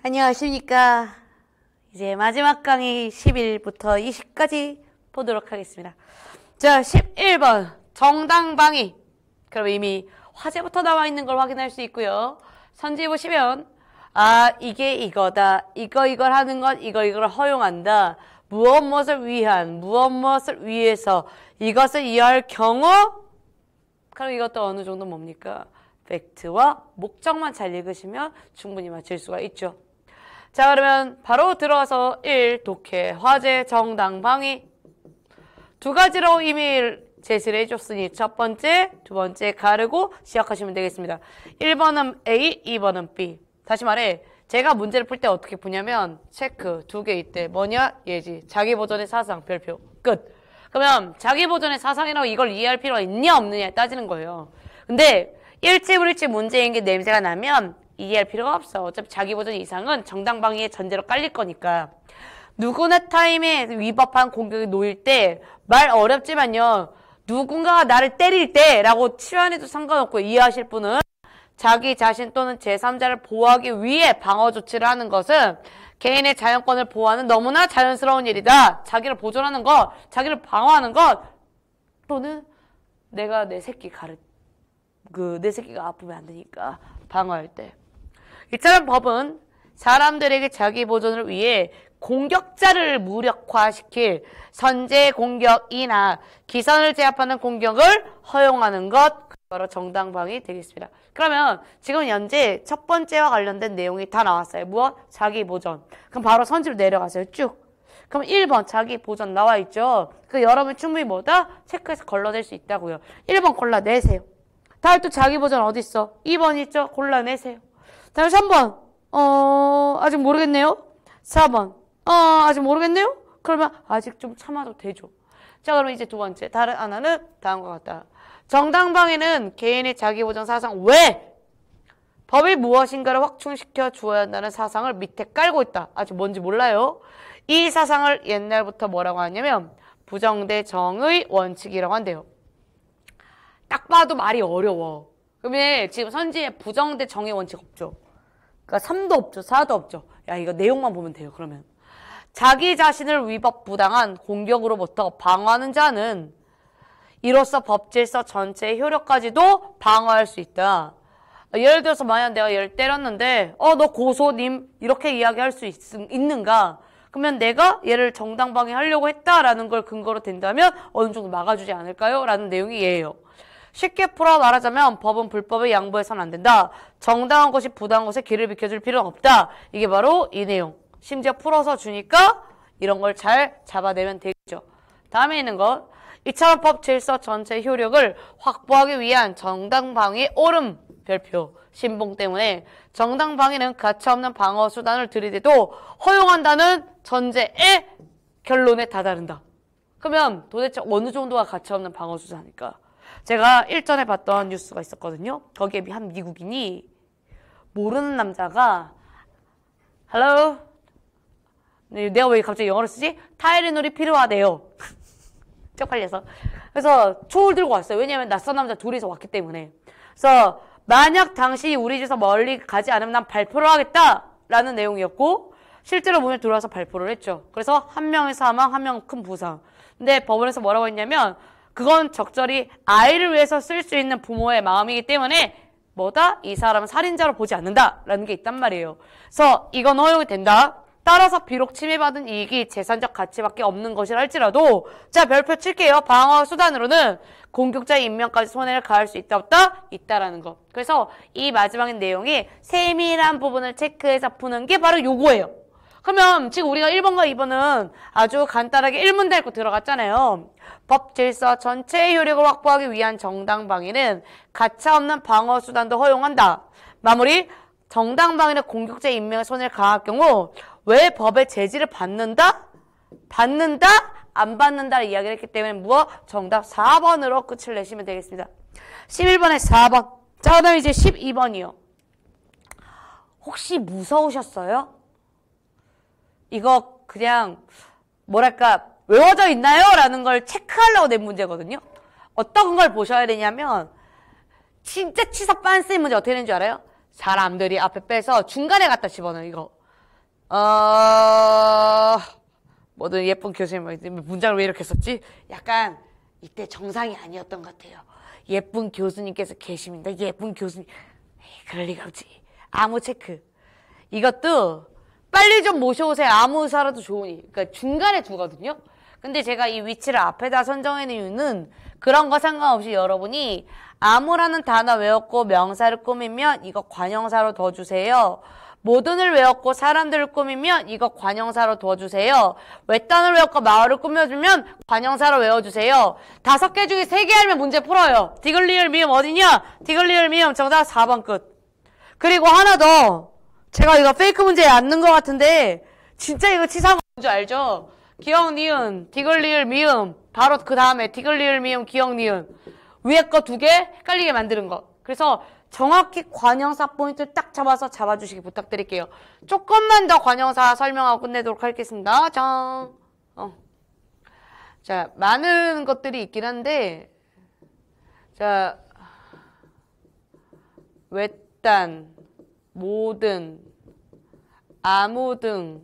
안녕하십니까. 이제 마지막 강의 10일부터 20까지 보도록 하겠습니다. 자, 11번. 정당방위. 그럼 이미 화제부터 나와 있는 걸 확인할 수 있고요. 선지 보시면, 아, 이게 이거다. 이거, 이걸 하는 건 이거, 이걸 허용한다. 무엇, 무엇을 위한, 무엇, 무엇을 위해서 이것을 이해할 경우? 그럼 이것도 어느 정도 뭡니까? 팩트와 목적만 잘 읽으시면 충분히 맞출 수가 있죠. 자 그러면 바로 들어와서 1. 독해, 화재, 정당, 방위 두 가지로 이미 제시를 해줬으니 첫 번째, 두 번째 가르고 시작하시면 되겠습니다. 1번은 A, 2번은 B 다시 말해 제가 문제를 풀 때 어떻게 푸냐면 체크 두 개 있대. 뭐냐 예지 자기 보존의 사상 별표 끝 그러면 자기 보존의 사상이라고 이걸 이해할 필요가 있냐 없느냐에 따지는 거예요 근데 일집일집 문제인 게 냄새가 나면 이해할 필요가 없어. 어차피 자기 보전 이상은 정당 방위의 전제로 깔릴 거니까. 누구나 타임에 위법한 공격이 놓일 때 말 어렵지만요. 누군가가 나를 때릴 때라고 치환해도 상관없고 이해하실 분은 자기 자신 또는 제3자를 보호하기 위해 방어 조치를 하는 것은 개인의 자연권을 보호하는 너무나 자연스러운 일이다. 자기를 보존하는 것, 자기를 방어하는 것 또는 내가 내 새끼 가르 그 내 새끼가 아프면 안 되니까 방어할 때 이처럼 법은 사람들에게 자기 보존을 위해 공격자를 무력화시킬 선제 공격이나 기선을 제압하는 공격을 허용하는 것 바로 정당방위 되겠습니다. 그러면 지금 현재 첫 번째와 관련된 내용이 다 나왔어요. 무엇? 자기 보존. 그럼 바로 선지로 내려가세요. 쭉. 그럼 1번 자기 보존 나와 있죠. 그 여러분 충분히 뭐다? 체크해서 걸러낼 수 있다고요. 1번 골라내세요. 다음 또 자기 보존 어디 있어? 2번 있죠? 골라내세요. 다음 3번. 어, 아직 모르겠네요. 4번. 어, 아직 모르겠네요. 그러면 아직 좀 참아도 되죠. 자, 그럼 이제 두 번째. 다른 하나는 다음과 같다. 정당방위는 개인의 자기보전 사상 왜 법이 무엇인가를 확충시켜 주어야 한다는 사상을 밑에 깔고 있다. 아직 뭔지 몰라요. 이 사상을 옛날부터 뭐라고 하냐면 부정대 정의 원칙이라고 한대요. 딱 봐도 말이 어려워. 그러면 지금 선지에 부정대 정의 원칙 없죠. 그러니까 3도 없죠. 4도 없죠. 야 이거 내용만 보면 돼요. 그러면 자기 자신을 위법 부당한 공격으로부터 방어하는 자는 이로써 법질서 전체의 효력까지도 방어할 수 있다. 예를 들어서 만약 내가 얘를 때렸는데 어 너 고소님 이렇게 이야기할 수 있, 있는가? 그러면 내가 얘를 정당방위 하려고 했다라는 걸 근거로 된다면 어느 정도 막아주지 않을까요? 라는 내용이 얘예요. 쉽게 풀어 말하자면 법은 불법에 양보해서는 안 된다. 정당한 것이 부당한 것에 길을 비켜줄 필요는 없다. 이게 바로 이 내용. 심지어 풀어서 주니까 이런 걸 잘 잡아내면 되죠. 겠 다음에 있는 것. 이차원법 질서 전체 효력을 확보하기 위한 정당방위 오름 별표 신봉 때문에 정당방위는 가차없는 방어 수단을 들이대도 허용한다는 전제의 결론에 다다른다. 그러면 도대체 어느 정도가 가차없는 방어 수단일까? 제가 일전에 봤던 뉴스가 있었거든요. 거기에 한 미국인이 모르는 남자가 Hello? 네, 내가 왜 갑자기 영어를 쓰지? 타이레놀이 필요하대요. 쪽팔려서. 그래서 총을 들고 왔어요. 왜냐하면 낯선 남자 둘이서 왔기 때문에. 그래서 만약 당신이 우리 집에서 멀리 가지 않으면 난 발표를 하겠다라는 내용이었고 실제로 문을 들어와서 발표를 했죠. 그래서 한 명의 사망, 한 명 큰 부상. 근데 법원에서 뭐라고 했냐면 그건 적절히 아이를 위해서 쓸 수 있는 부모의 마음이기 때문에 뭐다? 이 사람은 살인자로 보지 않는다라는 게 있단 말이에요. 그래서 이건 허용이 된다. 따라서 비록 침해받은 이익이 재산적 가치밖에 없는 것이라 할지라도 자 별표 칠게요. 방어 수단으로는 공격자의 인명까지 손해를 가할 수 있다 없다? 있다라는 거. 그래서 이 마지막 내용이 세밀한 부분을 체크해서 푸는 게 바로 요거예요. 그러면 지금 우리가 1번과 2번은 아주 간단하게 1문제 읽고 들어갔잖아요. 법 질서 전체의 효력을 확보하기 위한 정당 방위는 가차없는 방어 수단도 허용한다. 마무리 정당 방위는 공격자 인명에 손을 가할 경우 왜 법의 제지를 받는다? 받는다? 안 받는다를 이야기를 했기 때문에 무엇? 정답 4번으로 끝을 내시면 되겠습니다. 11번에 4번. 자, 그 다음에 이제 12번이요. 혹시 무서우셨어요? 이거 그냥 뭐랄까 외워져 있나요? 라는 걸 체크하려고 낸 문제거든요. 어떤 걸 보셔야 되냐면 진짜 치사 빤스인 문제 어떻게 되는지 알아요? 사람들이 앞에 빼서 중간에 갖다 집어넣어 이거. 어... 모든 예쁜 교수님 뭐 문장을 왜 이렇게 썼지? 약간 이때 정상이 아니었던 것 같아요. 예쁜 교수님께서 계십니다. 예쁜 교수님. 에이, 그럴 리가 없지. 아무 체크. 이것도 빨리 좀 모셔오세요. 아무 의사라도 좋으니. 그러니까 중간에 두거든요. 근데 제가 이 위치를 앞에다 선정는 이유는 그런 거 상관없이 여러분이 아무라는 단어 외웠고 명사를 꾸미면 이거 관형사로 더 주세요. 모든을 외웠고 사람들을 꾸미면 이거 관형사로 둬주세요. 외딴을 외웠고 마을을 꾸며주면 관형사로 외워주세요. 다섯 개 중에 세 개 알면 문제 풀어요. 디귿리을 미음 어디냐? 디귿리을 미음 정답 4번 끝. 그리고 하나 더. 제가 이거 페이크 문제 에앉는것 같은데 진짜 이거 치사 문줄 알죠? 기억, 니은, 디글 리을, 미음 바로 그 다음에 디글 리을, 미음, 기억, 니은 위에 거 두 개 헷갈리게 만드는 거 그래서 정확히 관형사 포인트를 딱 잡아서 잡아주시기 부탁드릴게요 조금만 더 관형사 설명하고 끝내도록 하겠습니다 짠. 어. 자, 많은 것들이 있긴 한데 자 외딴 모든, 아무 등.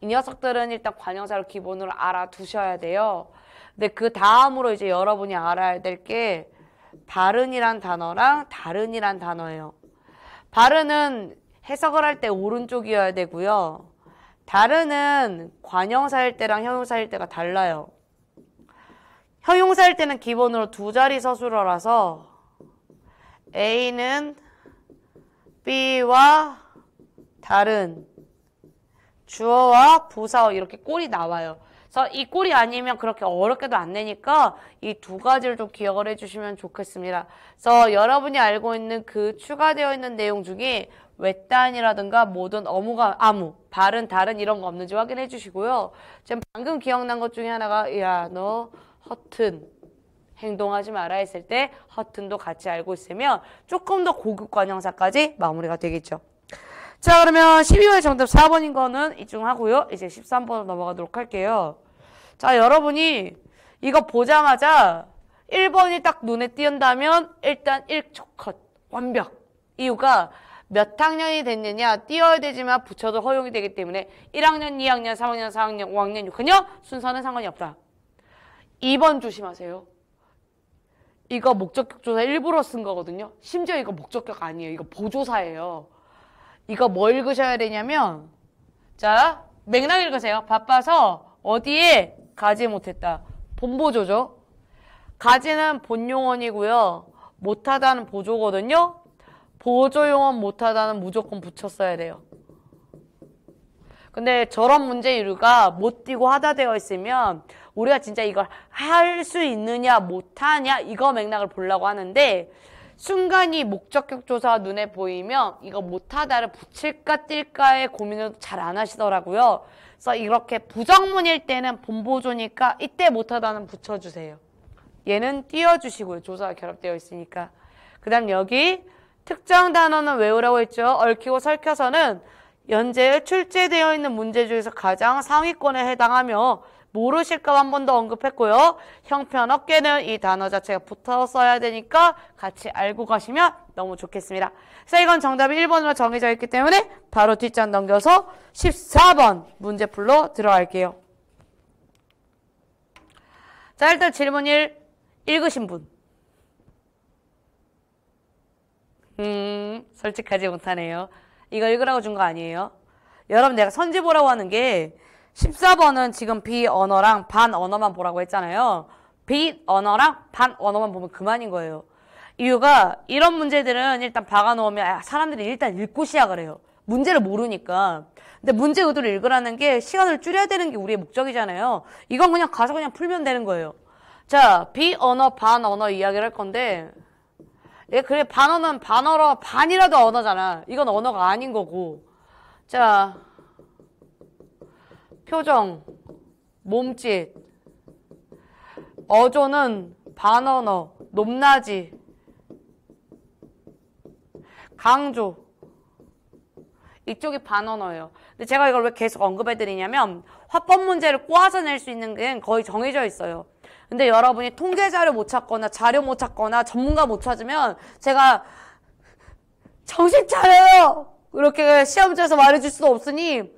이 녀석들은 일단 관형사를 기본으로 알아두셔야 돼요. 근데 그 다음으로 이제 여러분이 알아야 될 게 바른이란 단어랑 다른이란 단어예요. 바른은 해석을 할 때 오른쪽이어야 되고요. 다른은 관형사일 때랑 형용사일 때가 달라요. 형용사일 때는 기본으로 두 자리 서술어라서 A는 B와 다른 주어와 부사어 이렇게 꼴이 나와요. 그래서 이 꼴이 아니면 그렇게 어렵게도 안 내니까 이 두 가지를 좀 기억을 해주시면 좋겠습니다. 그래서 여러분이 알고 있는 그 추가되어 있는 내용 중에 외딴이라든가 모든 어무가 아무 발은 다른 이런 거 없는지 확인해 주시고요. 지금 방금 기억난 것 중에 하나가 야 너 허튼 행동하지 마라 했을 때 허튼도 같이 알고 있으면 조금 더 고급 관형사까지 마무리가 되겠죠. 자 그러면 1 2월 정답 4번인 거는 이쯤 하고요. 이제 13번으로 넘어가도록 할게요. 자 여러분이 이거 보자마자 1번이 딱 눈에 띄는다면 일단 1초 컷 완벽 이유가 몇 학년이 됐느냐 띄어야 되지만 붙여도 허용이 되기 때문에 1학년, 2학년, 3학년, 4학년, 5학년, 6학년 순서는 상관이 없다. 2번 조심하세요. 이거 목적격 조사 일부러 쓴 거거든요. 심지어 이거 목적격 아니에요. 이거 보조사예요. 이거 뭐 읽으셔야 되냐면 자 맥락 읽으세요. 바빠서 어디에 가지 못했다. 본보조죠. 가지는 본용언이고요. 못하다는 보조거든요. 보조용언 못하다는 무조건 붙였어야 돼요. 근데 저런 문제 이유가 못뛰고 하다 되어 있으면 우리가 진짜 이걸 할 수 있느냐 못하냐 이거 맥락을 보려고 하는데 순간이 목적격 조사 눈에 보이면 이거 못하다를 붙일까 뛸까의 고민을 잘 안 하시더라고요. 그래서 이렇게 부정문일 때는 본보조니까 이때 못하다는 붙여주세요. 얘는 띄워주시고요. 조사가 결합되어 있으니까. 그 다음 여기 특정 단어는 외우라고 했죠. 얽히고 설켜서는 연재에 출제되어 있는 문제 중에서 가장 상위권에 해당하며 모르실까 한 번 더 언급했고요. 형편없게는 이 단어 자체가 붙어 써야 되니까 같이 알고 가시면 너무 좋겠습니다. 자, 이건 정답이 1번으로 정해져 있기 때문에 바로 뒷장 넘겨서 14번 문제풀로 들어갈게요. 자, 일단 질문 1 읽으신 분. 음, 솔직하지 못하네요. 이거 읽으라고 준 거 아니에요. 여러분 내가 선지 보라고 하는 게 14번은 지금 비언어랑 반언어만 보라고 했잖아요. 비언어랑 반언어만 보면 그만인 거예요. 이유가 이런 문제들은 일단 박아놓으면 아, 사람들이 일단 읽고 시작을 해요. 문제를 모르니까. 근데 문제 의도를 읽으라는 게 시간을 줄여야 되는 게 우리의 목적이잖아요. 이건 그냥 가서 그냥 풀면 되는 거예요. 자, 비언어, 반언어 이야기를 할 건데 예, 그래 반언어는 반어로 반이라도 언어잖아. 이건 언어가 아닌 거고. 자, 표정, 몸짓. 어조는 반언어, 높낮이. 강조. 이쪽이 반언어예요. 근데 제가 이걸 왜 계속 언급해드리냐면 화법 문제를 꼬아서 낼 수 있는 게 거의 정해져 있어요. 근데 여러분이 통계자료못 찾거나 자료 못 찾거나 전문가 못 찾으면 제가 정신 차려요! 이렇게 시험지에서 말해줄 수도 없으니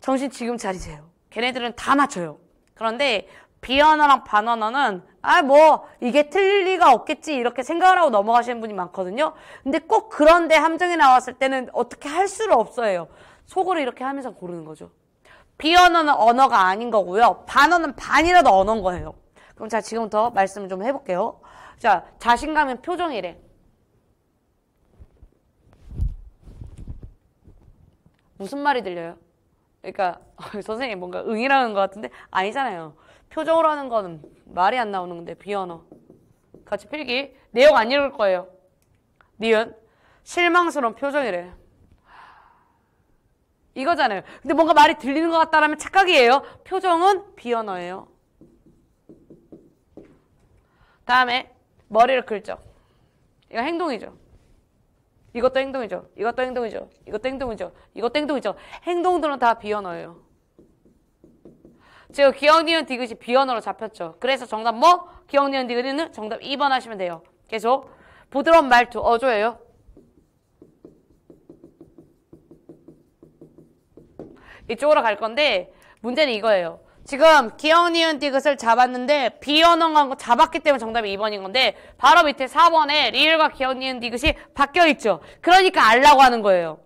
정신 지금 차리세요. 걔네들은 다 맞춰요. 그런데 비언어랑 반언어는 아 뭐 이게 틀릴 리가 없겠지 이렇게 생각을 하고 넘어가시는 분이 많거든요. 근데 꼭 그런데 함정이 나왔을 때는 어떻게 할 수를 없어요. 속으로 이렇게 하면서 고르는 거죠. 비언어는 언어가 아닌 거고요. 반어는 반이라도 언어인 거예요. 그럼 자 지금부터 말씀을 좀 해볼게요. 자 자신감은 표정이래. 무슨 말이 들려요? 그러니까 선생님 뭔가 응이라는 것 같은데 아니잖아요. 표정으로 하는 거는 말이 안 나오는 건데 비언어. 같이 필기. 내용 안 읽을 거예요. 니은 실망스러운 표정이래. 이거잖아요. 근데 뭔가 말이 들리는 것 같다라면 착각이에요. 표정은 비언어예요. 다음에 머리를 긁죠. 이거 행동이죠. 이것도 행동이죠. 이것도 행동이죠. 이것도 행동이죠. 이것도 행동이죠. 행동들은 다 비언어예요. 지금 기억, 니은, 디귿이 비언어로 잡혔죠. 그래서 정답 뭐? 기억, 니은, 디귿은 정답 2번 하시면 돼요. 계속. 부드러운 말투, 어조예요. 이쪽으로 갈 건데 문제는 이거예요. 지금 기억, 니은, 디귿을 잡았는데 비어능한 거 잡았기 때문에 정답이 2번인 건데 바로 밑에 4번에 리을과 기억, 니은, 디귿이 바뀌어 있죠. 그러니까 알라고 하는 거예요.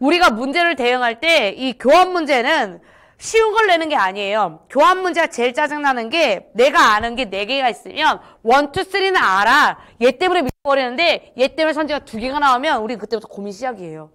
우리가 문제를 대응할 때 이 교환 문제는 쉬운 걸 내는 게 아니에요. 교환 문제가 제일 짜증나는 게 내가 아는 게 4개가 있으면 1, 2, 3는 알아. 얘 때문에 미쳐버리는데 얘 때문에 선지가 2개가 나오면 우리 그때부터 고민 시작이에요.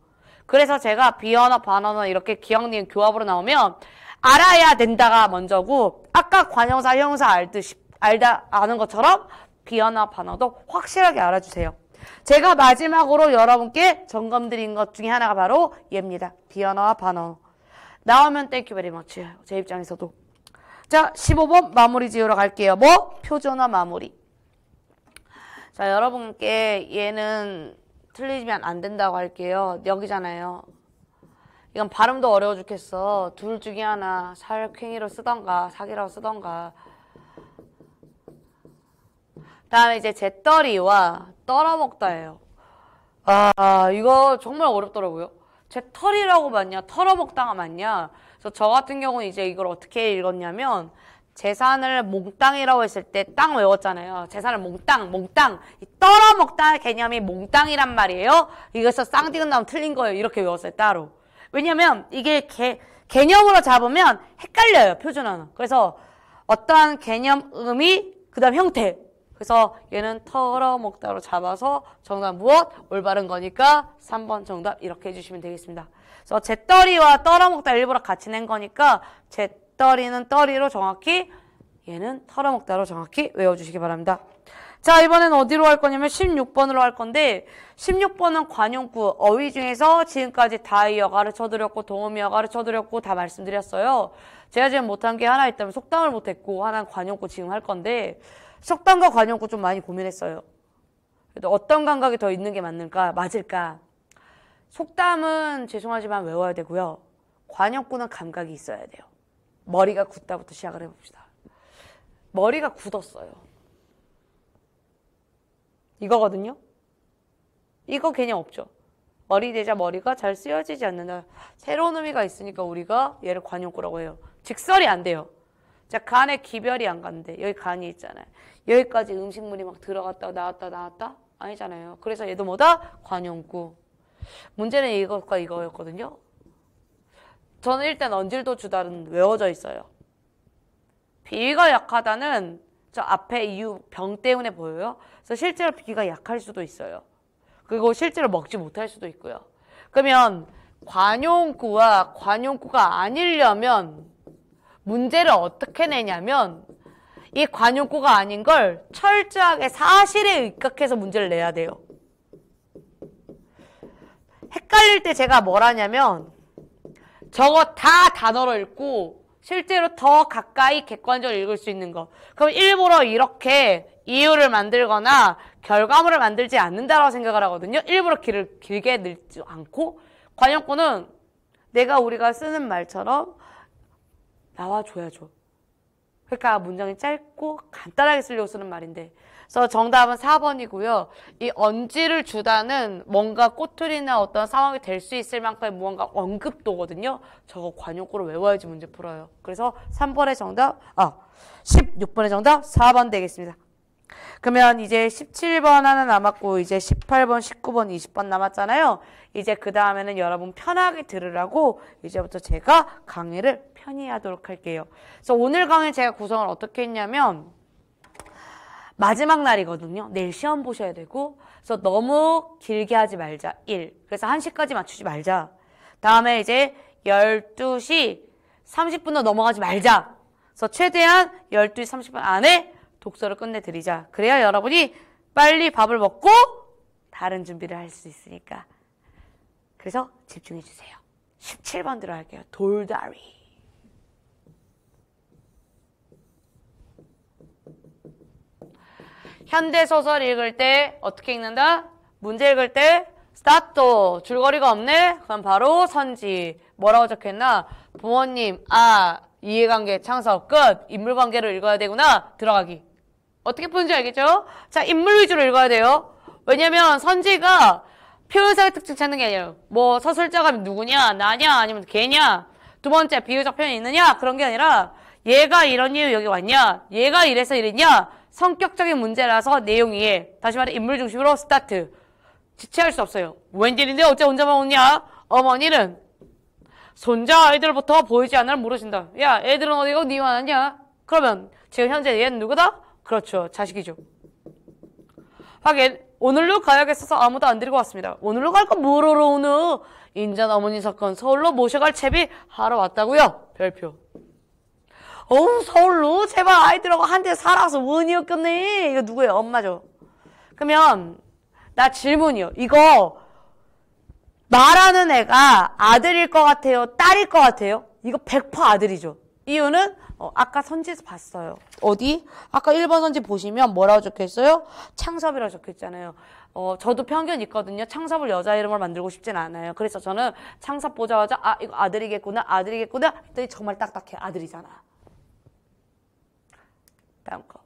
그래서 제가 비어어바언어 이렇게 기억, 니은 교합으로 나오면 알아야 된다가 먼저고 아까 관형사, 형사 알듯이 알다 아는 것처럼 비어나 언 반어도 확실하게 알아주세요. 제가 마지막으로 여러분께 점검 드린 것 중에 하나가 바로 얘입니다. 비언어와 반어. 나오면 땡큐 베리 머치. 제 입장에서도. 자, 15번 마무리 지으러 갈게요. 뭐? 표준어 마무리. 자, 여러분께 얘는 틀리면 안 된다고 할게요. 여기잖아요. 이건 발음도 어려워 죽겠어. 둘 중에 하나 살쾡이로 쓰던가 사기라고 쓰던가. 다음에 이제 제떨이와 떨어먹다예요. 아 이거 정말 어렵더라고요. 제털이라고 맞냐 털어먹다가 맞냐. 그래서 저 같은 경우는 이제 이걸 어떻게 읽었냐면 재산을 몽땅이라고 했을 때 땅 외웠잖아요. 재산을 몽땅, 몽땅. 떨어먹다 개념이 몽땅이란 말이에요. 이것서 쌍디귿 나오면 틀린 거예요. 이렇게 외웠어요, 따로. 왜냐면 이게 개, 개념으로 잡으면 헷갈려요. 표준어는. 그래서 어떠한 개념, 의미, 그 다음 형태. 그래서 얘는 털어먹다로 잡아서 정답 무엇? 올바른 거니까 3번 정답 이렇게 해주시면 되겠습니다. 그래서 재떨이와 떨어먹다 일부러 같이 낸 거니까 재떨이는 떨이로 정확히 얘는 털어먹다로 정확히 외워주시기 바랍니다. 자 이번엔 어디로 할 거냐면 16번으로 할 건데 16번은 관용구 어휘 중에서 지금까지 다이어 가르쳐드렸고 동음이어 가르쳐드렸고 다 말씀드렸어요. 제가 지금 못한 게 하나 있다면 속담을 못했고 하나는 관용구 지금 할 건데 속담과 관용구 좀 많이 고민했어요. 그래도 어떤 감각이 더 있는 게 맞는가 맞을까 속담은 죄송하지만 외워야 되고요. 관용구는 감각이 있어야 돼요. 머리가 굳다부터 시작을 해봅시다. 머리가 굳었어요. 이거거든요. 이거 개념 없죠. 머리 대자 머리가 잘 쓰여지지 않는다. 새로운 의미가 있으니까 우리가 얘를 관용구라고 해요. 직설이 안 돼요. 자, 간에 기별이 안 간대. 여기 간이 있잖아요. 여기까지 음식물이 막 들어갔다 나왔다 나왔다 아니잖아요. 그래서 얘도 뭐다? 관용구. 문제는 이것과 이거였거든요. 저는 일단 언질도 주다는 외워져 있어요. 비위가 약하다는 저 앞에 이유 병 때문에 보여요. 그래서 실제로 비기가 약할 수도 있어요. 그리고 실제로 먹지 못할 수도 있고요. 그러면 관용구와 관용구가 아니려면 문제를 어떻게 내냐면 이 관용구가 아닌 걸 철저하게 사실에 입각해서 문제를 내야 돼요. 헷갈릴 때 제가 뭘 하냐면 저거 다 단어로 읽고 실제로 더 가까이 객관적으로 읽을 수 있는 거. 그럼 일부러 이렇게 이유를 만들거나 결과물을 만들지 않는다라고 생각을 하거든요. 일부러 길을 길게 늘지 않고 관용구는 내가 우리가 쓰는 말처럼 나와줘야죠. 그러니까 문장이 짧고 간단하게 쓰려고 쓰는 말인데 그래서 정답은 4번이고요. 이 언지를 주다는 뭔가 꼬투리나 어떤 상황이 될 수 있을 만큼의 무언가 언급도거든요. 저거 관용구로 외워야지 문제 풀어요. 그래서 3번의 정답, 아, 16번의 정답 4번 되겠습니다. 그러면 이제 17번 하나 남았고 이제 18번, 19번, 20번 남았잖아요. 이제 그 다음에는 여러분 편하게 들으라고 이제부터 제가 강의를 편히 하도록 할게요. 그래서 오늘 강의 제가 구성을 어떻게 했냐면 마지막 날이거든요. 내일 시험 보셔야 되고 그래서 너무 길게 하지 말자. 1. 그래서 1시까지 맞추지 말자. 다음에 이제 12시 30분 더 넘어가지 말자. 그래서 최대한 12시 30분 안에 독서를 끝내드리자. 그래야 여러분이 빨리 밥을 먹고 다른 준비를 할 수 있으니까. 그래서 집중해주세요. 17번 들어갈게요. 돌다리. 현대소설 읽을 때 어떻게 읽는다? 문제 읽을 때 스타트 줄거리가 없네? 그럼 바로 선지 뭐라고 적혔나 부모님 아 이해관계 창섭 끝 인물관계로 읽어야 되구나 들어가기 어떻게 푸는지 알겠죠? 자, 인물 위주로 읽어야 돼요. 왜냐면 선지가 표현사의 특징 찾는 게 아니에요. 뭐 서술자가 누구냐, 나냐, 아니면 개냐두 번째 비유적 표현이 있느냐 그런 게 아니라 얘가 이런 이유 여기 왔냐, 얘가 이래서 이랬냐. 성격적인 문제라서 내용이 해 다시 말해 인물 중심으로 스타트. 지체할 수 없어요. 웬일인데 어째 혼자만 오냐? 어머니는 손자 아이들부터 보이지 않을 모르신다. 야, 애들은 어디고 니만 왔냐? 그러면 지금 현재 얘는 누구다? 그렇죠. 자식이죠. 하긴 오늘로 가야겠어서 아무도 안 데리고 왔습니다. 오늘로 갈건뭐로 오느? 인전 어머니 사건 서울로 모셔갈 채비 하러 왔다고요. 별표. 어우 서울로 제발 아이들하고 한 대 살아서 원이었겠네. 이거 누구예요? 엄마죠. 그러면 나 질문이요. 이거 말하는 애가 아들일 것 같아요? 딸일 것 같아요? 이거 100% 아들이죠. 이유는 어, 아까 선지에서 봤어요. 어디? 아까 1번 선지 보시면 뭐라고 적혀있어요? 창섭이라고 적혀있잖아요. 어, 저도 편견 있거든요. 창섭을 여자 이름을 만들고 싶진 않아요. 그래서 저는 창섭 보자마자 아 이거 아들이겠구나 아들이겠구나 했더니 정말 딱딱해 아들이잖아. 다음 거.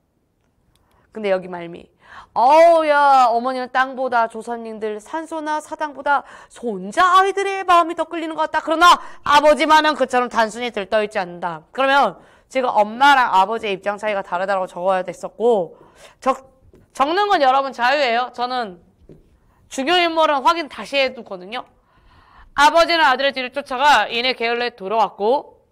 근데 여기 말미. 어우야 어머니는 땅보다 조선인들 산소나 사당보다 손자 아이들의 마음이 더 끌리는 것 같다. 그러나 아버지만은 그처럼 단순히 들떠있지 않는다. 그러면 지금 엄마랑 아버지의 입장 차이가 다르다고 적어야 됐었고 적, 적는 건 여러분 자유예요. 저는 중요 인물은 확인 다시 해두거든요. 아버지는 아들의 뒤를 쫓아가 이내 게을러에 돌아왔고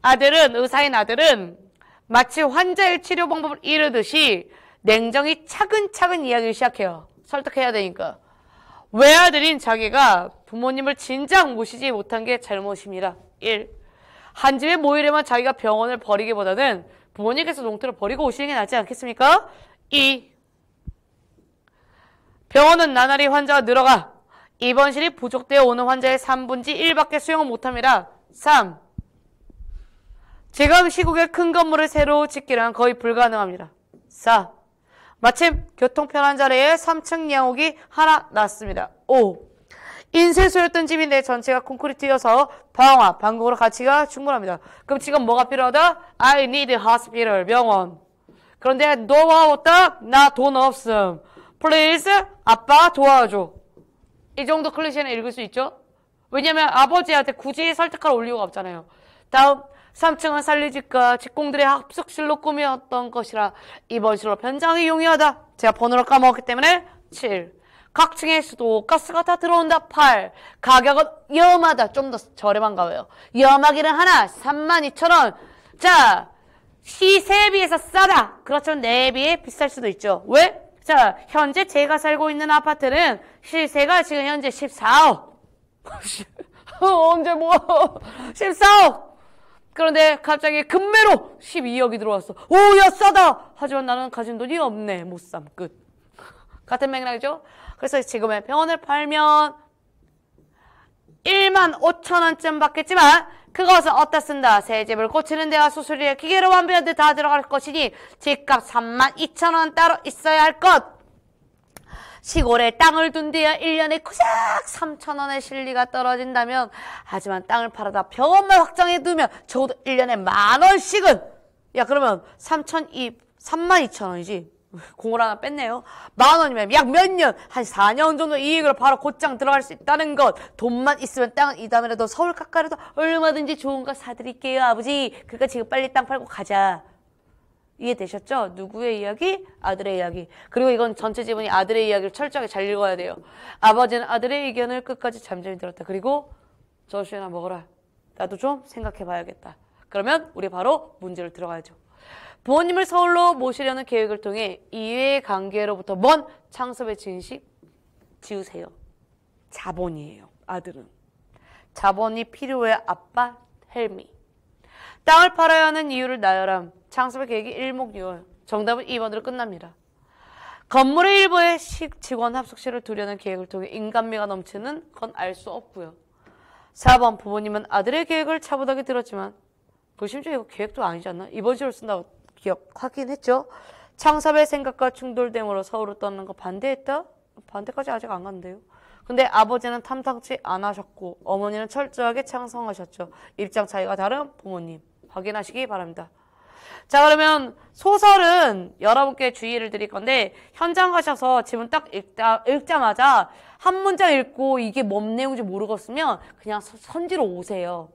아들은 의사인 아들은 마치 환자의 치료 방법을 이르듯이 냉정히 차근차근 이야기를 시작해요. 설득해야 되니까. 외아들인 자기가 부모님을 진작 모시지 못한 게 잘못입니다. 1. 한 집에 모이려면 자기가 병원을 버리기보다는 부모님께서 농토를 버리고 오시는 게 낫지 않겠습니까? 2. 병원은 나날이 환자가 늘어가 입원실이 부족되어 오는 환자의 3분지 1밖에 수용을 못합니다. 3. 지금 시국에 큰 건물을 새로 짓기란 거의 불가능합니다. 4. 마침 교통편한 자리에 3층 양옥이 하나 났습니다. 5. 인쇄소였던 집인데 전체가 콘크리트여서 방화, 방공으로 가치가 충분합니다. 그럼 지금 뭐가 필요하다? I need hospital, 병원. 그런데 너와 왔다? 나돈 없음. Please, 아빠 도와줘. 이 정도 클리셰는 읽을 수 있죠? 왜냐면 아버지한테 굳이 설득할 올리유가 없잖아요. 다음 3층은 살리집과 직공들의 합숙실로 꾸몄던 것이라 이번 실로 변장이 용이하다. 제가 번호를 까먹었기 때문에 7. 각 층에서도 가스가 다 들어온다 8 가격은 위험하다 좀 더 저렴한가 봐요 위험하기는 하나 32,000원 자 시세 비해서 싸다 그렇죠 내비에 비쌀 수도 있죠 왜? 자 현재 제가 살고 있는 아파트는 시세가 지금 현재 14억 언제 뭐 14억 그런데 갑자기 금매로 12억이 들어왔어 오야 싸다 하지만 나는 가진 돈이 없네 못삼끝 같은 맥락이죠 그래서 지금의 병원을 팔면 1만 5천 원쯤 받겠지만 그것은 어떻습니다 새집을 고치는 데와 수술이에 기계로 완비한 데 다 들어갈 것이니 집값 3만 2천 원 따로 있어야 할 것. 시골에 땅을 둔 뒤에 1년에 고작 3천 원의 실리가 떨어진다면 하지만 땅을 팔아다 병원만 확장해 두면 적어도 1년에 만 원씩은 야 그러면 3천 이 3만 2천 원이지. 공을 하나 뺐네요. 만 원이면 약 몇 년, 한 4년 정도 이익으로 바로 곧장 들어갈 수 있다는 것. 돈만 있으면 땅은 이담이라도 서울 가까이라도 얼마든지 좋은 거 사드릴게요, 아버지. 그러니까 지금 빨리 땅 팔고 가자. 이해되셨죠? 누구의 이야기? 아들의 이야기. 그리고 이건 전체 지문이 아들의 이야기를 철저하게 잘 읽어야 돼요. 아버지는 아들의 의견을 끝까지 잠잠히 들었다. 그리고 저수이나 먹어라. 나도 좀 생각해 봐야겠다. 그러면 우리 바로 문제를 들어가야죠. 부모님을 서울로 모시려는 계획을 통해 이외의 관계로부터 먼 창섭의 진식 지우세요. 자본이에요. 아들은. 자본이 필요해 아빠 헬미. 땅을 팔아야 하는 이유를 나열함. 창섭의 계획이 일목요월. 정답은 2번으로 끝납니다. 건물의 일부에 직원 합숙실을 두려는 계획을 통해 인간미가 넘치는 건 알 수 없고요. 4번 부모님은 아들의 계획을 차분하게 들었지만 그심지 이거 계획도 아니지 않나? 이번 시를 쓴다고 기억하긴 했죠. 창섭의 생각과 충돌됨으로 서울을 떠나는 거 반대했다? 반대까지 아직 안 간대요. 근데 아버지는 탐탁치 않으셨고 어머니는 철저하게 찬성하셨죠. 입장 차이가 다른 부모님 확인하시기 바랍니다. 자 그러면 소설은 여러분께 주의를 드릴 건데 현장 가셔서 지문 딱 읽다, 읽자마자 한 문장 읽고 이게 뭔 내용인지 모르겠으면 그냥 선지로 오세요.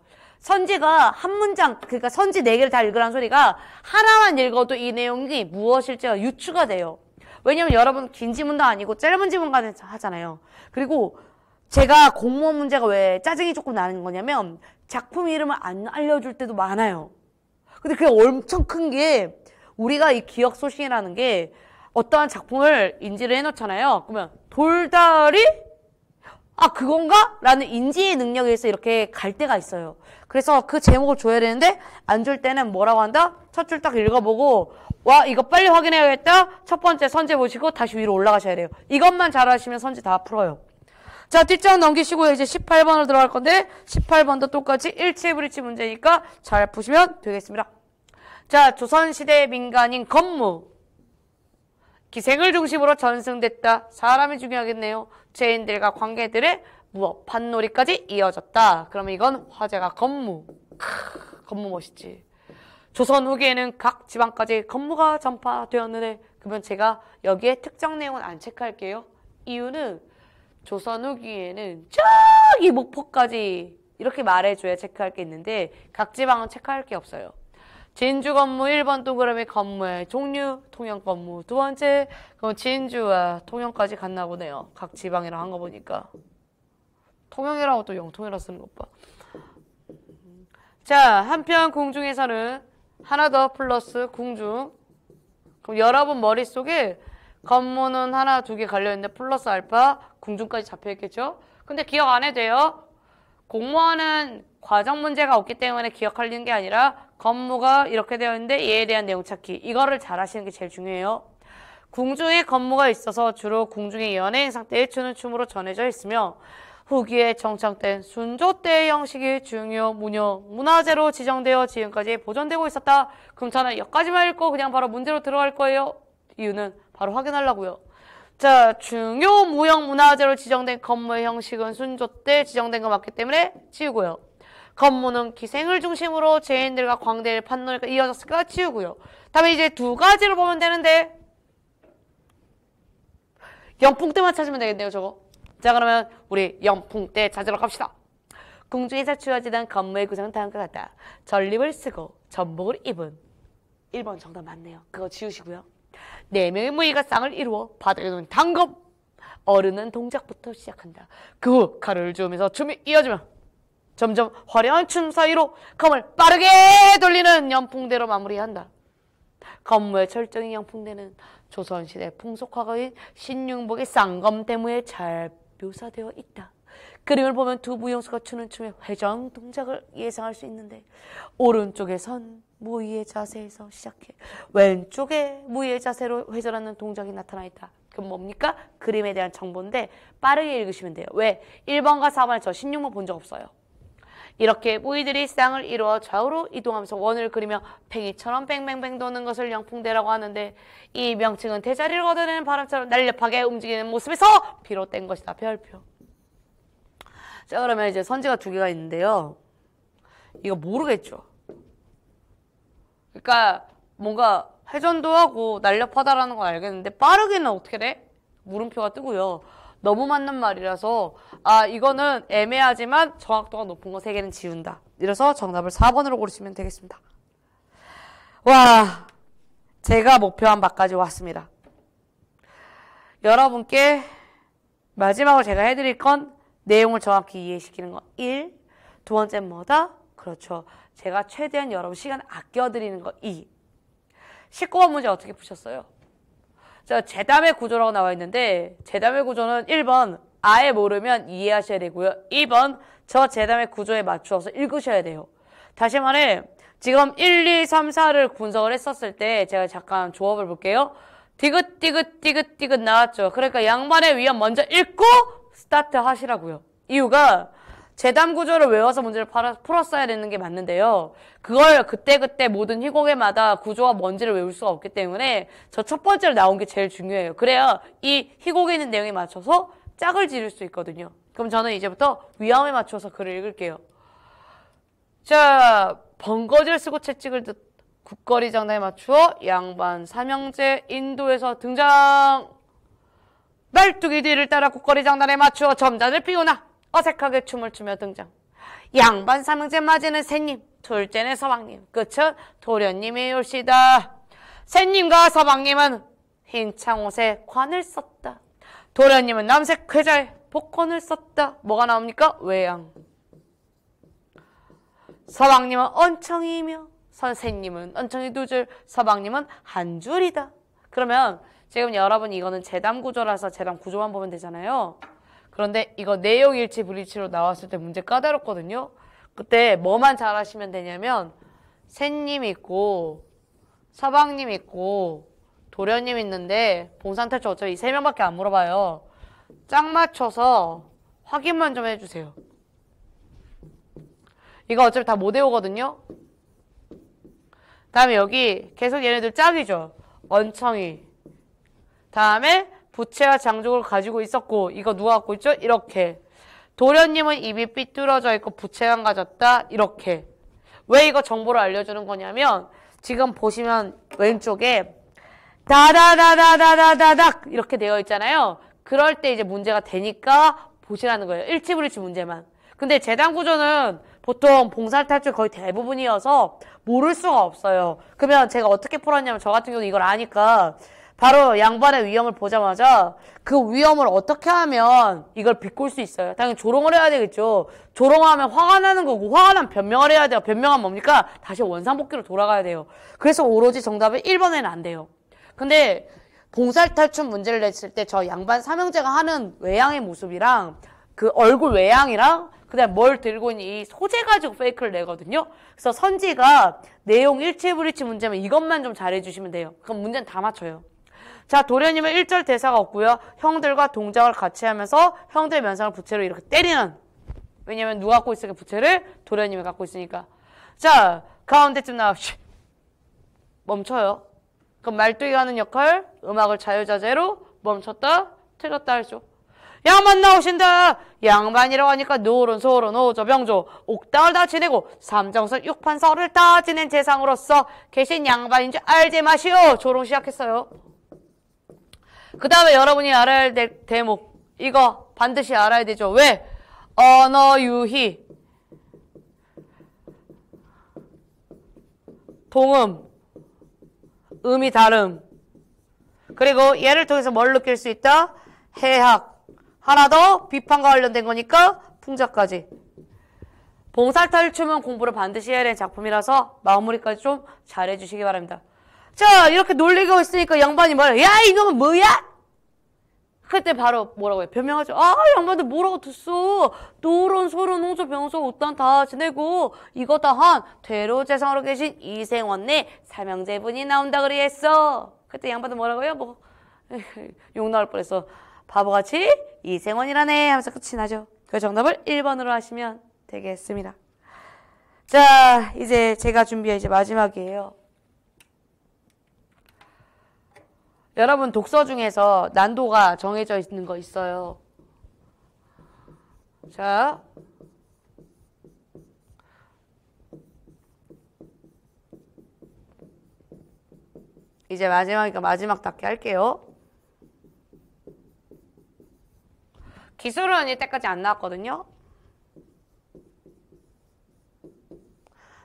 선지가 한 문장, 그러니까 선지 네 개를 다읽으란 소리가 하나만 읽어도 이 내용이 무엇일지가 유추가 돼요. 왜냐면 여러분 긴 지문도 아니고 짧은 지문까지 하잖아요. 그리고 제가 공무원 문제가 왜 짜증이 조금 나는 거냐면 작품 이름을 안 알려줄 때도 많아요. 근데 그게 엄청 큰 게 우리가 이 기억 소식이라는게 어떠한 작품을 인지를 해놓잖아요. 그러면 돌다리 아 그건가? 라는 인지의 능력에 서 이렇게 갈 때가 있어요. 그래서 그 제목을 줘야 되는데 안 줄 때는 뭐라고 한다? 첫 줄 딱 읽어보고 와 이거 빨리 확인해야겠다. 첫 번째 선제 보시고 다시 위로 올라가셔야 돼요. 이것만 잘하시면 선제 다 풀어요. 자 뒷장 넘기시고요. 이제 18번으로 들어갈 건데 18번도 똑같이 일치 브릿지 문제니까 잘 푸시면 되겠습니다. 자 조선시대 민간인 건무 기생을 중심으로 전승됐다. 사람이 중요하겠네요. 죄인들과 관계들의 무업, 반놀이까지 이어졌다. 그럼 이건 화제가 건무. 크, 건무 멋있지. 조선 후기에는 각 지방까지 건무가 전파되었는데 그러면 제가 여기에 특정 내용은 안 체크할게요. 이유는 조선 후기에는 저기 목포까지 이렇게 말해줘야 체크할 게 있는데 각 지방은 체크할 게 없어요. 진주 건무 1번 동그라미 건무의 종류, 통영 건무 두 번째 그럼 진주와 통영까지 갔나 보네요. 각 지방이랑 한 거 보니까 통영이라고 또 영통이라 쓰는 것 봐. 자 한편 궁중에서는 하나 더 플러스 궁중 그럼 여러분 머릿속에 건무는 하나 두 개 갈려있는데 플러스 알파 궁중까지 잡혀있겠죠? 근데 기억 안 해도 돼요. 공무원은 과정 문제가 없기 때문에 기억할리는게 아니라 건무가 이렇게 되어 있는데 얘에 대한 내용 찾기 이거를 잘 하시는 게 제일 중요해요. 궁중에 건무가 있어서 주로 궁중의 연예인 상태에 추는 춤으로 전해져 있으며 후기에 정착된 순조 때의 형식이 중요 무녀 문화재로 지정되어 지금까지 보존되고 있었다. 그럼 저는 여기까지만 읽고 그냥 바로 문제로 들어갈 거예요. 이유는 바로 확인하려고요. 자, 중요 무형 문화재로 지정된 건물 형식은 순조 때 지정된 거 맞기 때문에 지우고요. 건무는 기생을 중심으로 죄인들과 광대를 판노니까 이어졌을까 치우고요. 다음에 이제 두 가지로 보면 되는데 연풍 때만 찾으면 되겠네요 저거. 자 그러면 우리 연풍 때 찾으러 갑시다. 궁중에서 주어지던 건무의 구성은 다음과 같다. 전립을 쓰고 전복을 입은 1번 정답 맞네요. 그거 지우시고요. 네 명의 무늬가 쌍을 이루어 바닥에 놓은 당검. 어른은 동작부터 시작한다. 그 후 칼을 주우면서 춤이 이어지면 점점 화려한 춤 사이로 검을 빠르게 돌리는 연풍대로 마무리한다. 검무의 철정인 연풍대는 조선시대 풍속화가인 신윤복의 쌍검 대무에 잘 묘사되어 있다. 그림을 보면 두 무용수가 추는 춤의 회전 동작을 예상할 수 있는데 오른쪽에 선 무의의 자세에서 시작해 왼쪽에 무의의 자세로 회전하는 동작이 나타나 있다. 그럼 뭡니까? 그림에 대한 정보인데 빠르게 읽으시면 돼요. 왜? 1번과 4번을 저 16번 본적 없어요. 이렇게 무이들이 쌍을 이루어 좌우로 이동하면서 원을 그리며 팽이처럼 뱅뱅뱅 도는 것을 영풍대라고 하는데 이 명칭은 대자리를 걷어내는 바람처럼 날렵하게 움직이는 모습에서 비롯된 것이다. 별표. 자 그러면 이제 선지가 두 개가 있는데요. 이거 모르겠죠. 그러니까 뭔가 회전도 하고 날렵하다라는 걸 알겠는데 빠르기는 어떻게 돼? 물음표가 뜨고요. 너무 맞는 말이라서 아 이거는 애매하지만 정확도가 높은 거 세 개는 지운다. 이래서 정답을 4번으로 고르시면 되겠습니다. 와 제가 목표한 바까지 왔습니다. 여러분께 마지막으로 제가 해드릴 건 내용을 정확히 이해시키는 거 1. 두 번째 뭐다? 그렇죠. 제가 최대한 여러분 시간 아껴드리는 거 2. 19번 문제 어떻게 푸셨어요? 자, 재담의 구조라고 나와 있는데 재담의 구조는 1번 아예 모르면 이해하셔야 되고요. 2번 저 재담의 구조에 맞추어서 읽으셔야 돼요. 다시 말해 지금 1, 2, 3, 4를 분석을 했었을 때 제가 잠깐 조합을 볼게요. 디귿디귿디귿디귿 나왔죠. 그러니까 양반의 위험 먼저 읽고 스타트 하시라고요. 이유가 재담 구조를 외워서 문제를 풀었어야 되는 게 맞는데요. 그걸 그때그때 모든 희곡에마다 구조와 뭔지를 외울 수가 없기 때문에 저 첫 번째로 나온 게 제일 중요해요. 그래야 이 희곡에 있는 내용에 맞춰서 짝을 지를수 있거든요. 그럼 저는 이제부터 위암에 맞춰서 글을 읽을게요. 자, 번거지를 쓰고 채찍을 듯 국거리 장단에 맞추어 양반 삼형제 인도에서 등장! 날뚝이 뒤를 따라 국거리 장단에 맞추어 점자를 피우나 어색하게 춤을 추며 등장. 양반 삼형제 맞이는 새님, 둘째는 서방님, 끝은 도련님이 올시다. 새님과 서방님은 흰 창옷에 관을 썼다. 도련님은 남색 회자에 복권을 썼다. 뭐가 나옵니까? 외양. 서방님은 언청이며 선생님은 언청이 두 줄, 서방님은 한 줄이다. 그러면 지금 여러분 이거는 재담 구조라서 재담 구조만 보면 되잖아요. 그런데 이거 내역 일치 불일치로 나왔을 때 문제 까다롭거든요. 그때 뭐만 잘하시면 되냐면 샌님 있고 서방님 있고 도련님 있는데 봉산탈출 어차피 이세 명밖에 안 물어봐요. 짝 맞춰서 확인만 좀 해주세요. 이거 어차피 다 못 외우거든요. 다음에 여기 계속 얘네들 짝이죠. 원청이. 다음에 부채와 장족을 가지고 있었고 이거 누가 갖고 있죠? 이렇게 도련님은 입이 삐뚤어져 있고 부채만 가졌다 이렇게 왜 이거 정보를 알려주는 거냐면 지금 보시면 왼쪽에 다다다다다다닥 이렇게 되어 있잖아요 그럴 때 이제 문제가 되니까 보시라는 거예요 일치불일치 문제만 근데 재단구조는 보통 봉살탈출 거의 대부분이어서 모를 수가 없어요 그러면 제가 어떻게 풀었냐면 저 같은 경우는 이걸 아니까 바로 양반의 위험을 보자마자 그 위험을 어떻게 하면 이걸 비꿀 수 있어요. 당연히 조롱을 해야 되겠죠. 조롱하면 화가 나는 거고 화가 나면 변명을 해야 돼요. 변명하면 뭡니까? 다시 원상복귀로 돌아가야 돼요. 그래서 오로지 정답은 1번에는 안 돼요. 근데 봉살탈춤 문제를 냈을 때 저 양반 삼형제가 하는 외양의 모습이랑 그 얼굴 외양이랑 그다음 뭘 들고 있니 이 소재 가지고 페이크를 내거든요. 그래서 선지가 내용 일치 불일치 문제면 이것만 좀 잘해주시면 돼요. 그럼 문제는 다 맞춰요. 자, 도련님은 일절 대사가 없고요. 형들과 동작을 같이 하면서 형들 면상을 부채로 이렇게 때리는. 왜냐면 누가 갖고 있으까 부채를 도련님이 갖고 있으니까. 자, 가운데쯤 나와. 시 멈춰요. 그럼 말뚝이가 하는 역할, 음악을 자유자재로 멈췄다, 틀렸다 하죠. 양반 나오신다. 양반이라고 하니까 노론, 소론, 오조, 병조, 옥당을 다 지내고 삼정선, 육판서를 다 지낸 재상으로서 계신 양반인 줄 알지 마시오. 조롱 시작했어요. 그 다음에 여러분이 알아야 될 대목 이거 반드시 알아야 되죠. 왜? 언어 유희 동음 음이 다름 그리고 얘를 통해서 뭘 느낄 수 있다? 해학 하나 더 비판과 관련된 거니까 풍자까지 봉살탈춤은 공부를 반드시 해야 되는 작품이라서 마무리까지 좀 잘해주시기 바랍니다. 자, 이렇게 놀리고 있으니까 양반이 말해. 야, 이놈은 뭐야? 그때 바로 뭐라고 해? 변명하죠. 아, 양반들 뭐라고 듣소? 노론, 소론, 홍소 병소, 옷단 다 지내고, 이거 다한 대로재상으로 계신 이생원네 삼형제분이 나온다 그랬어. 그때 양반들 뭐라고요? 해 뭐, 욕 나올 뻔했어. 바보같이 이생원이라네 하면서 끝이 나죠. 그 정답을 1번으로 하시면 되겠습니다. 자, 이제 제가 준비한 이제 마지막이에요. 여러분 독서 중에서 난도가 정해져 있는 거 있어요. 자. 이제 마지막이니까 마지막 답게 할게요. 기술은 이때까지 안 나왔거든요.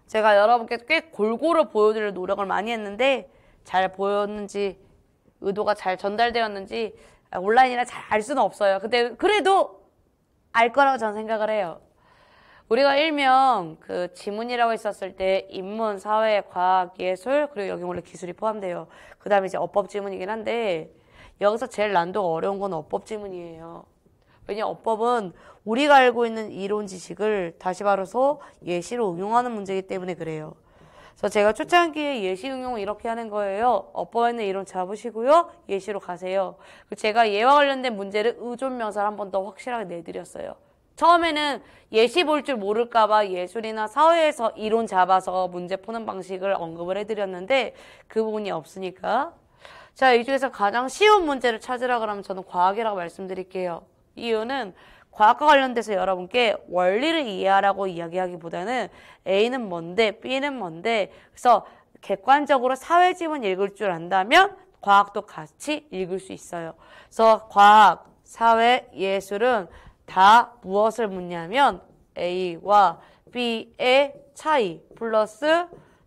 제가 여러분께 꽤 골고루 보여드릴 노력을 많이 했는데 잘 보였는지 의도가 잘 전달되었는지 온라인이라 잘 알 수는 없어요. 근데 그래도 알 거라고 저는 생각을 해요. 우리가 일명 그 지문이라고 했었을 때 인문, 사회, 과학, 예술 그리고 여기 원래 기술이 포함돼요. 그다음에 이제 어법 지문이긴 한데 여기서 제일 난도가 어려운 건 어법 지문이에요. 왜냐 어법은 우리가 알고 있는 이론 지식을 다시 말해서 예시로 응용하는 문제이기 때문에 그래요. 그래서 제가 초창기에 예시 응용을 이렇게 하는 거예요. 어퍼에는 이론 잡으시고요. 예시로 가세요. 그 제가 예와 관련된 문제를 의존명사를 한 번 더 확실하게 내드렸어요. 처음에는 예시 볼 줄 모를까봐 예술이나 사회에서 이론 잡아서 문제 푸는 방식을 언급을 해드렸는데 그 부분이 없으니까 자, 이 중에서 가장 쉬운 문제를 찾으라 그러면 저는 과학이라고 말씀드릴게요. 이유는 과학과 관련돼서 여러분께 원리를 이해하라고 이야기하기보다는 A는 뭔데 B는 뭔데 그래서 객관적으로 사회지문 읽을 줄 안다면 과학도 같이 읽을 수 있어요. 그래서 과학, 사회, 예술은 다 무엇을 묻냐면 A와 B의 차이 플러스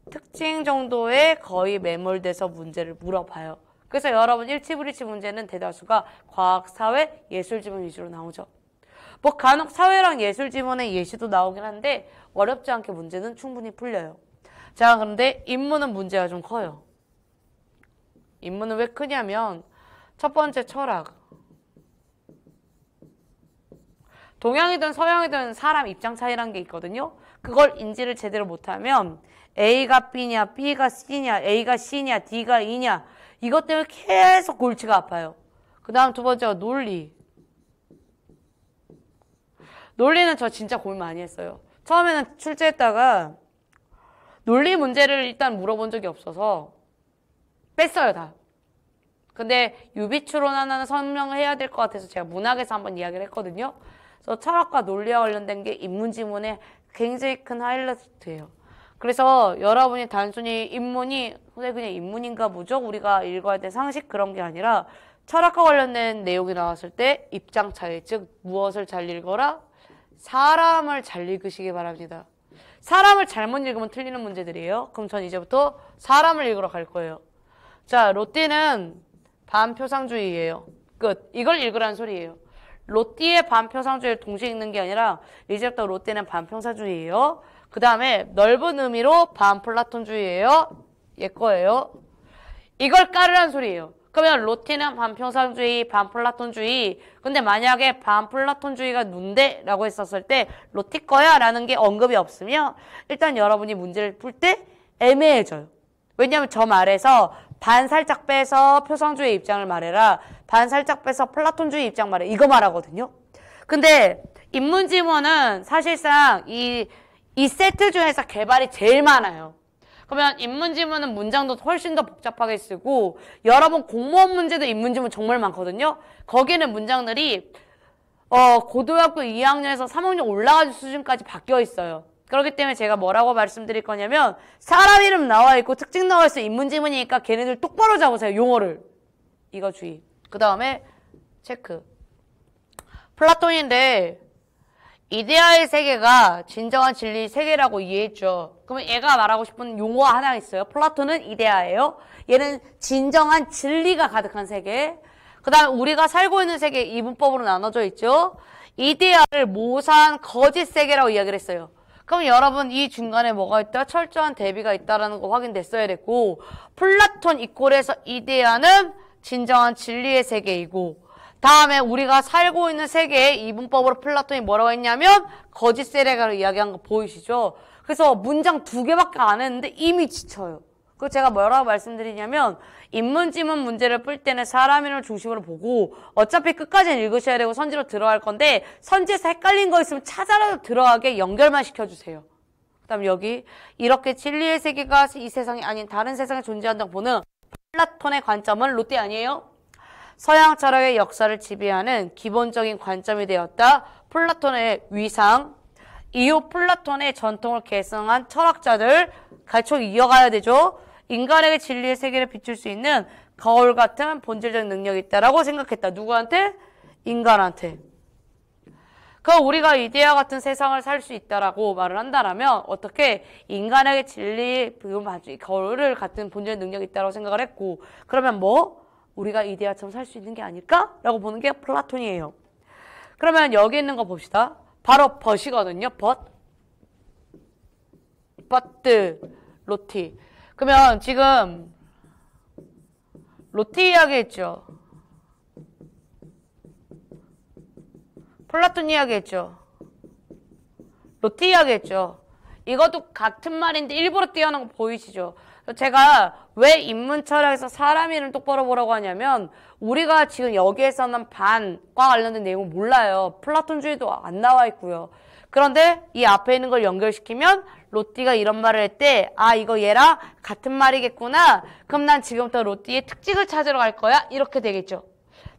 특징 정도에 거의 매몰돼서 문제를 물어봐요. 그래서 여러분 일치브리치 문제는 대다수가 과학, 사회, 예술 지문 위주로 나오죠. 뭐 간혹 사회랑 예술 지문의 예시도 나오긴 한데 어렵지 않게 문제는 충분히 풀려요. 자 그런데 인문은 문제가 좀 커요. 인문은 왜 크냐면 첫 번째 철학. 동양이든 서양이든 사람 입장 차이란 게 있거든요. 그걸 인지를 제대로 못하면 A가 B냐, B가 C냐, A가 C냐, D가 E냐 이것 때문에 계속 골치가 아파요. 그 다음 두 번째가 논리. 논리는 저 진짜 고민 많이 했어요. 처음에는 출제했다가 논리 문제를 일단 물어본 적이 없어서 뺐어요, 다. 근데 유비추론 하나는 설명을 해야 될 것 같아서 제가 문학에서 한번 이야기를 했거든요. 그래서 철학과 논리와 관련된 게 입문지문의 굉장히 큰 하이라이트예요. 그래서 여러분이 단순히 입문이 그냥 입문인가 보죠? 우리가 읽어야 될 상식 그런 게 아니라 철학과 관련된 내용이 나왔을 때 입장 차이, 즉 무엇을 잘 읽어라, 사람을 잘 읽으시기 바랍니다. 사람을 잘못 읽으면 틀리는 문제들이에요. 그럼 전 이제부터 사람을 읽으러 갈 거예요. 자, 로띠는 반표상주의예요. 끝. 이걸 읽으라는 소리예요. 로띠의 반표상주의를 동시에 읽는 게 아니라 이제부터 로띠는 반평사주의예요. 그 다음에 넓은 의미로 반플라톤주의예요. 얘 거예요. 이걸 까르란 소리예요. 그러면 로티는 반평상주의, 반플라톤주의 근데 만약에 반플라톤주의가 눈대 라고 했었을 때 로티 거야 라는 게 언급이 없으면 일단 여러분이 문제를 풀 때 애매해져요. 왜냐하면 저 말에서 반 살짝 빼서 표상주의 입장을 말해라 반 살짝 빼서 플라톤주의 입장 말해 이거 말하거든요. 근데 입문지문은 사실상 이, 이 세트 중에서 개발이 제일 많아요. 그러면 입문지문은 문장도 훨씬 더 복잡하게 쓰고 여러분 공무원 문제도 입문지문 정말 많거든요. 거기는 문장들이 어, 고등학교 2학년에서 3학년 올라가 수준까지 바뀌어 있어요. 그렇기 때문에 제가 뭐라고 말씀드릴 거냐면 사람 이름 나와 있고 특징 나와 있어 입문지문이니까 걔네들 똑바로 잡으세요. 용어를. 이거 주의. 그 다음에 체크. 플라톤인데 이데아의 세계가 진정한 진리의 세계라고 이해했죠. 그러면 얘가 말하고 싶은 용어 하나 있어요. 플라톤은 이데아예요. 얘는 진정한 진리가 가득한 세계. 그 다음 우리가 살고 있는 세계 이분법으로 나눠져 있죠. 이데아를 모산 거짓 세계라고 이야기를 했어요. 그럼 여러분 이 중간에 뭐가 있다? 철저한 대비가 있다라는 거 확인됐어야 됐고 플라톤 이꼴에서 이데아는 진정한 진리의 세계이고 다음에 우리가 살고 있는 세계에 이분법으로 플라톤이 뭐라고 했냐면 거짓 세례가로 이야기한 거 보이시죠? 그래서 문장 두 개밖에 안 했는데 이미 지쳐요. 그 제가 뭐라고 말씀드리냐면 인문지문 문제를 풀 때는 사람인을 중심으로 보고 어차피 끝까지는 읽으셔야 되고 선지로 들어갈 건데 선지에서 헷갈린 거 있으면 찾아라도 들어가게 연결만 시켜주세요. 그 다음 여기 이렇게 진리의 세계가 이 세상이 아닌 다른 세상에 존재한다고 보는 플라톤의 관점은 롯데 아니에요? 서양 철학의 역사를 지배하는 기본적인 관점이 되었다. 플라톤의 위상, 이후 플라톤의 전통을 계승한 철학자들 가르쳐 이어가야 되죠. 인간에게 진리의 세계를 비출 수 있는 거울 같은 본질적 능력이 있다라고 생각했다. 누구한테? 인간한테. 그 우리가 이데아 같은 세상을 살 수 있다라고 말을 한다라면 어떻게 인간에게 진리, 의 그, 거울을 같은 본질적 능력이 있다고 생각을 했고 그러면 뭐? 우리가 이데아처럼 살 수 있는 게 아닐까라고 보는 게 플라톤이에요. 그러면 여기 있는 거 봅시다. 바로 버시거든요 벗. 버트 로티. 그러면 지금 로티 이야기 했죠. 플라톤 이야기 했죠. 로티 이야기 했죠. 이것도 같은 말인데 일부러 뛰어난거 보이시죠? 제가 왜 인문철학에서 사람 이름 똑바로 보라고 하냐면 우리가 지금 여기에서는 반과 관련된 내용을 몰라요. 플라톤주의도 안 나와 있고요. 그런데 이 앞에 있는 걸 연결시키면 로띠가 이런 말을 했대. 아 이거 얘랑 같은 말이겠구나. 그럼 난 지금부터 로띠의 특징을 찾으러 갈 거야. 이렇게 되겠죠.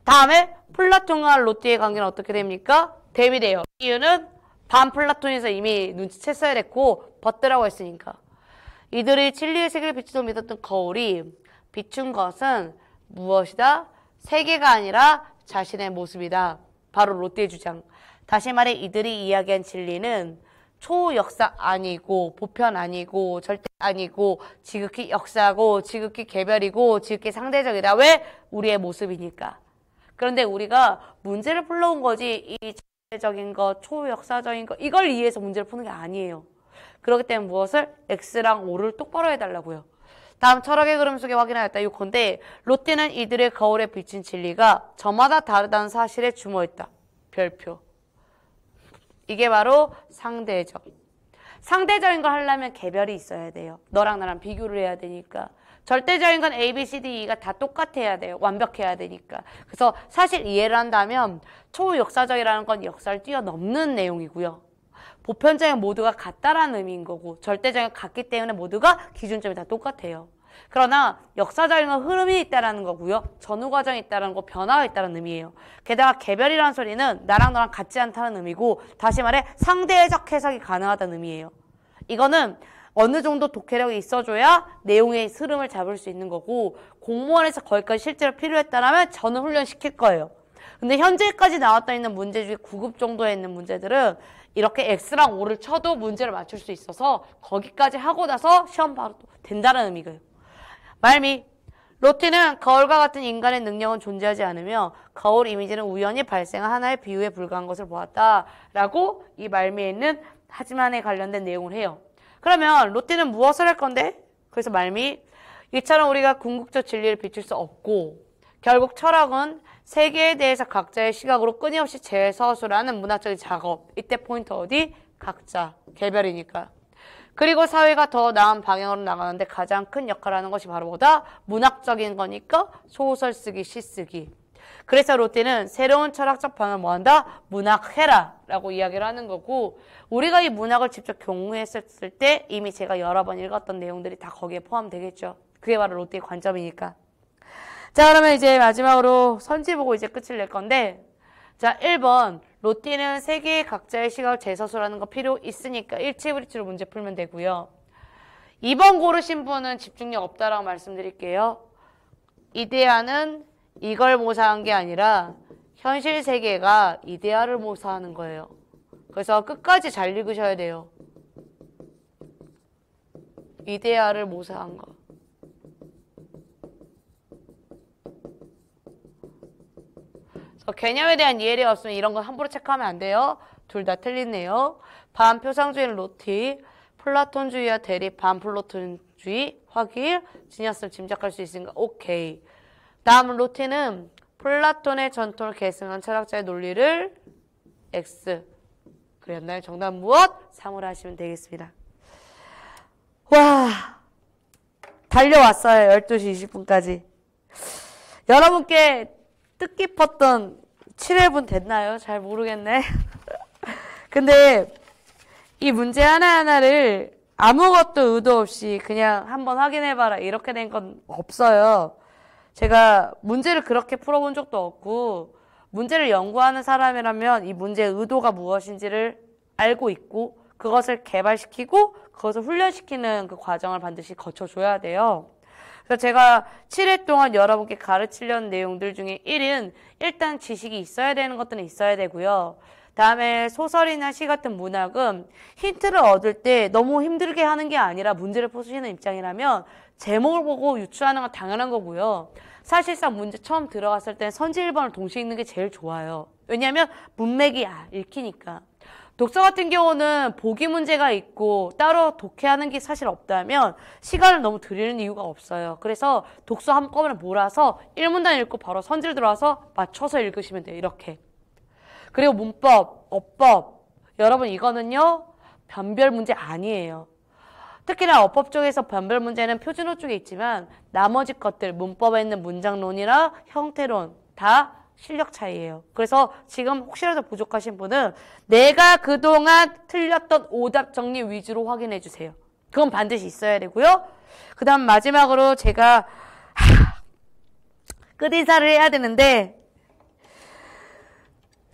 다음에 플라톤과 로띠의 관계는 어떻게 됩니까? 대비돼요. 이유는 반플라톤에서 이미 눈치챘어야 됐고 벗더라고 했으니까. 이들이 진리의 세계를 비추도 믿었던 거울이 비춘 것은 무엇이다? 세계가 아니라 자신의 모습이다. 바로 롯데 주장. 다시 말해 이들이 이야기한 진리는 초역사 아니고 보편 아니고 절대 아니고 지극히 역사고 지극히 개별이고 지극히 상대적이다. 왜? 우리의 모습이니까. 그런데 우리가 문제를 풀러온 거지 이 적인 거 초역사적인 거 이걸 이해해서 문제를 푸는 게 아니에요. 그렇기 때문에 무엇을? X랑 O를 똑바로 해달라고요. 다음 철학의 그림 속에 확인하였다. 요건데 로테는 이들의 거울에 비친 진리가 저마다 다르다는 사실에 주모했다. 별표. 이게 바로 상대적. 상대적인 걸 하려면 개별이 있어야 돼요. 너랑 나랑 비교를 해야 되니까. 절대적인 건 A, B, C, D, E가 다 똑같아야 돼요. 완벽해야 되니까. 그래서 사실 이해를 한다면 초역사적이라는 건 역사를 뛰어넘는 내용이고요. 보편적인 모두가 같다라는 의미인 거고 절대적인 같기 때문에 모두가 기준점이 다 똑같아요. 그러나 역사적인 건 흐름이 있다라는 거고요. 전후 과정이 있다라는 거 변화가 있다는 의미예요. 게다가 개별이라는 소리는 나랑 너랑 같지 않다는 의미고 다시 말해 상대적 해석이 가능하다는 의미예요. 이거는 어느 정도 독해력이 있어줘야 내용의 흐름을 잡을 수 있는 거고 공무원에서 거기까지 실제로 필요했다라면 저는 훈련시킬 거예요. 근데 현재까지 나왔다 있는 문제 중에 9급 정도에 있는 문제들은 이렇게 X랑 O를 쳐도 문제를 맞출 수 있어서 거기까지 하고 나서 시험 바로 된다는 의미예요. 말미 로티는 거울과 같은 인간의 능력은 존재하지 않으며 거울 이미지는 우연히 발생한 하나의 비유에 불과한 것을 보았다. 라고 이 말미에 있는 하지만에 관련된 내용을 해요. 그러면 로티는 무엇을 할 건데? 그래서 말미 이처럼 우리가 궁극적 진리를 비출 수 없고 결국 철학은 세계에 대해서 각자의 시각으로 끊임없이 재서술하는 문학적인 작업. 이때 포인트 어디? 각자, 개별이니까. 그리고 사회가 더 나은 방향으로 나가는데 가장 큰 역할을 하는 것이 바로 뭐다? 문학적인 거니까 소설 쓰기, 시 쓰기. 그래서 롯데는 새로운 철학적 방향을 뭐한다? 문학해라 라고 이야기를 하는 거고 우리가 이 문학을 직접 경험했을 때 이미 제가 여러 번 읽었던 내용들이 다 거기에 포함되겠죠. 그게 바로 롯데의 관점이니까. 자, 그러면 이제 마지막으로 선지 보고 이제 끝을 낼 건데 자, 1번 로띠는 세계의 각자의 시각을 재서술하는 거 필요 있으니까 일치브릿지로 문제 풀면 되고요. 2번 고르신 분은 집중력 없다라고 말씀드릴게요. 이데아는 이걸 모사한 게 아니라 현실 세계가 이데아를 모사하는 거예요. 그래서 끝까지 잘 읽으셔야 돼요. 이데아를 모사한 거. 그 개념에 대한 이해력 없으면 이런 건 함부로 체크하면 안 돼요. 둘 다 틀리네요. 반표상주의는 로티, 플라톤주의와 대립, 반플로톤주의, 확일, 지녔을 짐작할 수 있으니까 오케이. 다음 로티는 플라톤의 전통을 계승한 철학자의 논리를 X. 그랬나요? 정답 무엇? 3으로 하시면 되겠습니다. 와, 달려왔어요. 12시 20분까지. 여러분께 뜻깊었던 7회분 됐나요? 잘 모르겠네. 근데 이 문제 하나하나를 아무것도 의도 없이 그냥 한번 확인해봐라 이렇게 된 건 없어요. 제가 문제를 그렇게 풀어본 적도 없고 문제를 연구하는 사람이라면 이 문제의 의도가 무엇인지를 알고 있고 그것을 개발시키고 그것을 훈련시키는 그 과정을 반드시 거쳐줘야 돼요. 그래서 제가 7회 동안 여러분께 가르치려는 내용들 중에 1은 일단 지식이 있어야 되는 것들은 있어야 되고요. 다음에 소설이나 시 같은 문학은 힌트를 얻을 때 너무 힘들게 하는 게 아니라 문제를 푸시는 입장이라면 제목을 보고 유추하는 건 당연한 거고요. 사실상 문제 처음 들어갔을 때 선지 1번을 동시에 읽는 게 제일 좋아요. 왜냐하면 문맥이 아, 읽히니까. 독서 같은 경우는 보기 문제가 있고 따로 독해하는 게 사실 없다면 시간을 너무 드리는 이유가 없어요. 그래서 독서 한꺼번에 몰아서 1문단 읽고 바로 선질 들어와서 맞춰서 읽으시면 돼요. 이렇게. 그리고 문법, 어법. 여러분 이거는요. 변별 문제 아니에요. 특히나 어법 쪽에서 변별 문제는 표준어 쪽에 있지만 나머지 것들 문법에 있는 문장론이나 형태론 다 실력 차이예요. 그래서 지금 혹시라도 부족하신 분은 내가 그동안 틀렸던 오답 정리 위주로 확인해 주세요. 그건 반드시 있어야 되고요. 그 다음 마지막으로 제가 끝인사를 해야 되는데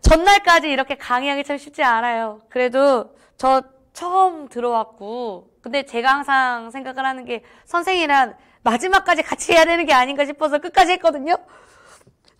전날까지 이렇게 강의하기 참 쉽지 않아요. 그래도 저 처음 들어왔고 근데 제가 항상 생각을 하는 게 선생이란 마지막까지 같이 해야 되는 게 아닌가 싶어서 끝까지 했거든요.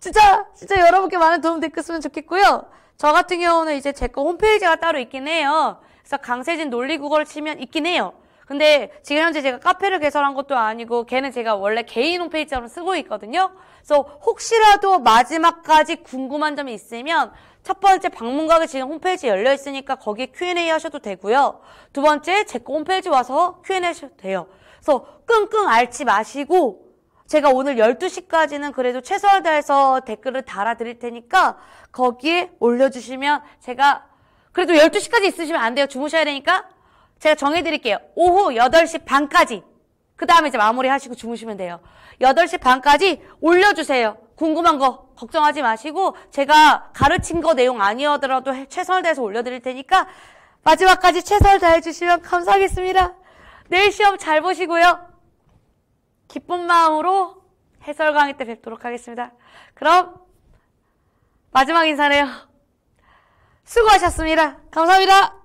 진짜 진짜 여러분께 많은 도움 됐으면 좋겠고요. 저 같은 경우는 이제 제 거 홈페이지가 따로 있긴 해요. 그래서 강세진 논리국어를 치면 있긴 해요. 근데 지금 현재 제가 카페를 개설한 것도 아니고 걔는 제가 원래 개인 홈페이지처럼 쓰고 있거든요. 그래서 혹시라도 마지막까지 궁금한 점이 있으면 첫 번째 방문가게 지금 홈페이지 열려 있으니까 거기에 Q&A 하셔도 되고요. 두 번째 제 거 홈페이지 와서 Q&A 하셔도 돼요. 그래서 끙끙 앓지 마시고 제가 오늘 12시까지는 그래도 최선을 다해서 댓글을 달아드릴 테니까 거기에 올려주시면 제가 그래도 12시까지 있으시면 안 돼요. 주무셔야 되니까 제가 정해드릴게요. 오후 8시 반까지 그 다음에 이제 마무리하시고 주무시면 돼요. 8시 반까지 올려주세요. 궁금한 거 걱정하지 마시고 제가 가르친 거 내용 아니어더라도 최선을 다해서 올려드릴 테니까 마지막까지 최선을 다해주시면 감사하겠습니다. 내일 시험 잘 보시고요. 기쁜 마음으로 해설 강의 때 뵙도록 하겠습니다. 그럼 마지막 인사네요. 수고하셨습니다. 감사합니다.